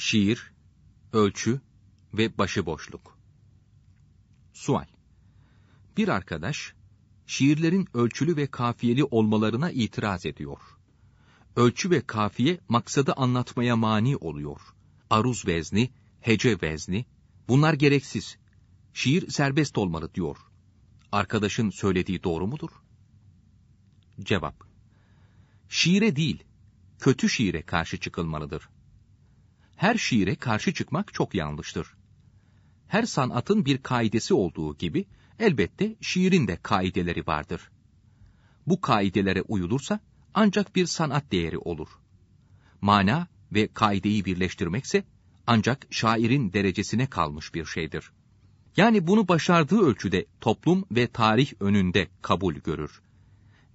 şiir, ölçü ve başıboşluk. Sual Bir arkadaş, şiirlerin ölçülü ve kafiyeli olmalarına itiraz ediyor. Ölçü ve kafiye maksadı anlatmaya mani oluyor. Aruz vezni, hece vezni, bunlar gereksiz. Şiir serbest olmalı diyor. Arkadaşın söylediği doğru mudur? Cevap Şiire değil, kötü şiire karşı çıkılmalıdır her şiire karşı çıkmak çok yanlıştır. Her sanatın bir kaidesi olduğu gibi elbette şiirin de kaideleri vardır. Bu kaidelere uyulursa ancak bir sanat değeri olur. Mana ve kaideyi birleştirmekse ancak şairin derecesine kalmış bir şeydir. Yani bunu başardığı ölçüde toplum ve tarih önünde kabul görür.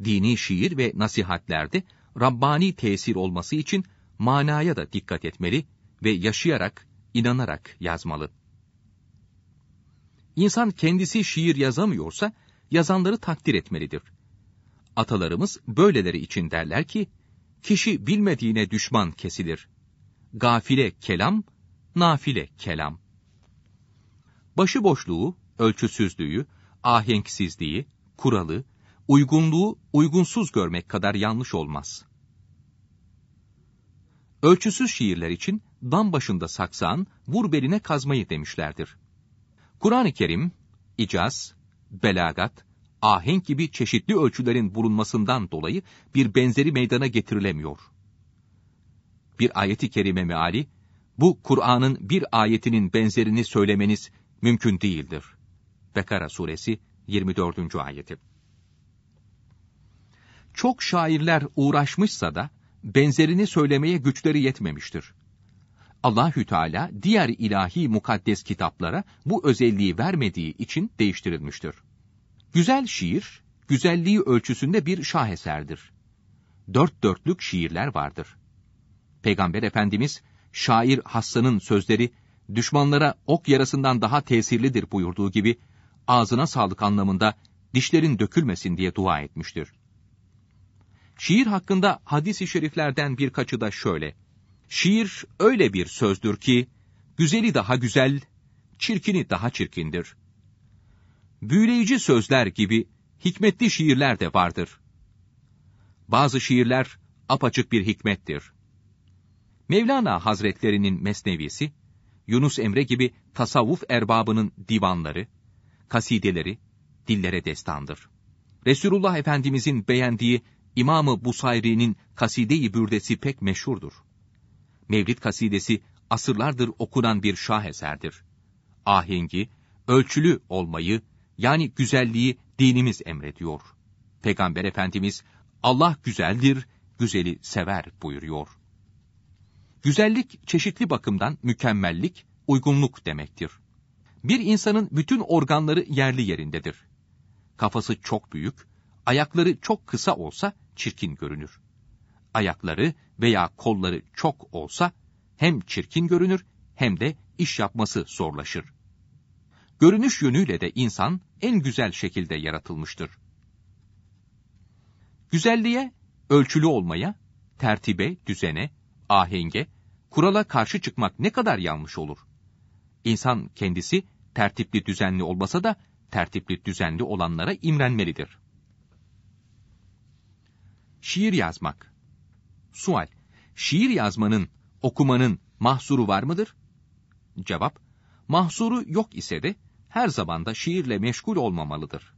Dini şiir ve nasihatlerde Rabbani tesir olması için manaya da dikkat etmeli ve yaşayarak, inanarak yazmalı. İnsan kendisi şiir yazamıyorsa, yazanları takdir etmelidir. Atalarımız böyleleri için derler ki, kişi bilmediğine düşman kesilir. Gafile kelam, nafile kelam. Başıboşluğu, ölçüsüzlüğü, ahenksizliği, kuralı, uygunluğu uygunsuz görmek kadar yanlış olmaz. Ölçüsüz şiirler için dam başında saksan, vur beline kazmayı demişlerdir. Kur'an-ı Kerim, icaz, belagat, ahenk gibi çeşitli ölçülerin bulunmasından dolayı bir benzeri meydana getirilemiyor. Bir ayeti kerime meali, bu Kur'an'ın bir ayetinin benzerini söylemeniz mümkün değildir. Bekara suresi 24. ayeti. Çok şairler uğraşmışsa da benzerini söylemeye güçleri yetmemiştir. Allahü Teala diğer ilahi mukaddes kitaplara bu özelliği vermediği için değiştirilmiştir. Güzel şiir, güzelliği ölçüsünde bir şaheserdir. Dört dörtlük şiirler vardır. Peygamber Efendimiz, şair Hassan'ın sözleri, düşmanlara ok yarasından daha tesirlidir buyurduğu gibi, ağzına sağlık anlamında dişlerin dökülmesin diye dua etmiştir. Şiir hakkında hadis-i şeriflerden birkaçı da şöyle. Şiir öyle bir sözdür ki, güzeli daha güzel, çirkini daha çirkindir. Büyüleyici sözler gibi hikmetli şiirler de vardır. Bazı şiirler apaçık bir hikmettir. Mevlana Hazretlerinin mesnevisi, Yunus Emre gibi tasavvuf erbabının divanları, kasideleri dillere destandır. Resulullah Efendimizin beğendiği İmamı Busayri'nin kaside-i bürdesi pek meşhurdur. Mevlid kasidesi asırlardır okunan bir şaheserdir. Ahengi, ölçülü olmayı yani güzelliği dinimiz emrediyor. Peygamber Efendimiz Allah güzeldir, güzeli sever buyuruyor. Güzellik çeşitli bakımdan mükemmellik, uygunluk demektir. Bir insanın bütün organları yerli yerindedir. Kafası çok büyük, ayakları çok kısa olsa çirkin görünür ayakları veya kolları çok olsa hem çirkin görünür hem de iş yapması zorlaşır. Görünüş yönüyle de insan en güzel şekilde yaratılmıştır. Güzelliğe, ölçülü olmaya, tertibe, düzene, ahenge, kurala karşı çıkmak ne kadar yanlış olur. İnsan kendisi tertipli düzenli olmasa da tertipli düzenli olanlara imrenmelidir. Şiir yazmak Sual. Şiir yazmanın, okumanın mahsuru var mıdır? Cevap. Mahsuru yok ise de her zamanda şiirle meşgul olmamalıdır.